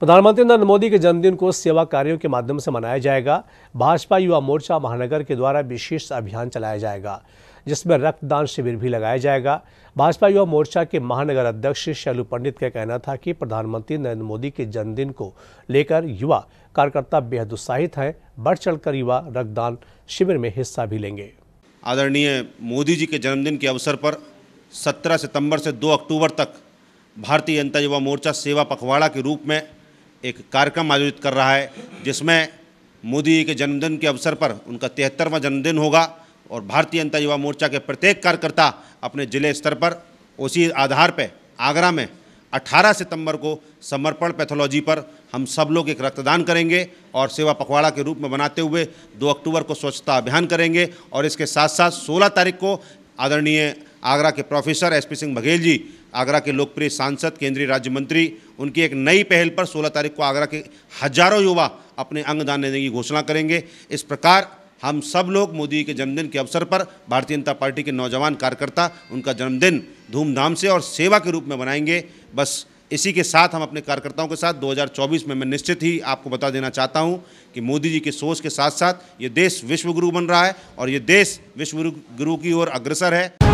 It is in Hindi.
प्रधानमंत्री नरेंद्र मोदी के जन्मदिन को सेवा कार्यों के माध्यम से मनाया जाएगा भाजपा युवा मोर्चा महानगर के द्वारा विशेष अभियान चलाया जाएगा जिसमें रक्तदान शिविर भी लगाया जाएगा भाजपा युवा मोर्चा के महानगर अध्यक्ष शैलू पंडित का कहना था कि प्रधानमंत्री नरेंद्र मोदी के जन्मदिन को लेकर युवा कार्यकर्ता बेहद उत्साहित हैं बढ़ चढ़कर युवा रक्तदान शिविर में हिस्सा भी लेंगे आदरणीय मोदी जी के जन्मदिन के अवसर पर सत्रह सितंबर से दो अक्टूबर तक भारतीय जनता युवा मोर्चा सेवा पखवाड़ा के रूप में एक कार्यक्रम आयोजित कर रहा है जिसमें मोदी के जन्मदिन के अवसर पर उनका तिहत्तरवां जन्मदिन होगा और भारतीय जनता युवा मोर्चा के प्रत्येक कार्यकर्ता अपने जिले स्तर पर उसी आधार पर आगरा में 18 सितंबर को समर्पण पैथोलॉजी पर हम सब लोग एक रक्तदान करेंगे और सेवा पखवाड़ा के रूप में बनाते हुए 2 अक्टूबर को स्वच्छता अभियान करेंगे और इसके साथ साथ 16 तारीख को आदरणीय आगरा के professor S P Singh Baghel ji Agra के लोकप्रिय सांसद केंद्रीय राज्य मंत्री उनकी एक नई पहल पर 16 तारीख को आगरा के हजारों युवा अपने अंगदान देने की घोषणा करेंगे इस प्रकार हम सब लोग मोदी के जन्मदिन के अवसर पर भारतीय जनता पार्टी के नौजवान कार्यकर्ता उनका जन्मदिन धूमधाम से और सेवा के रूप में मनाएंगे बस इसी के साथ हम अपने कार्यकर्ताओं के साथ 2024 में मैं निश्चित ही आपको बता देना चाहता हूं कि मोदी जी की सोच के साथ साथ ये देश विश्वगुरु बन रहा है और ये देश विश्वगुरु की ओर अग्रसर है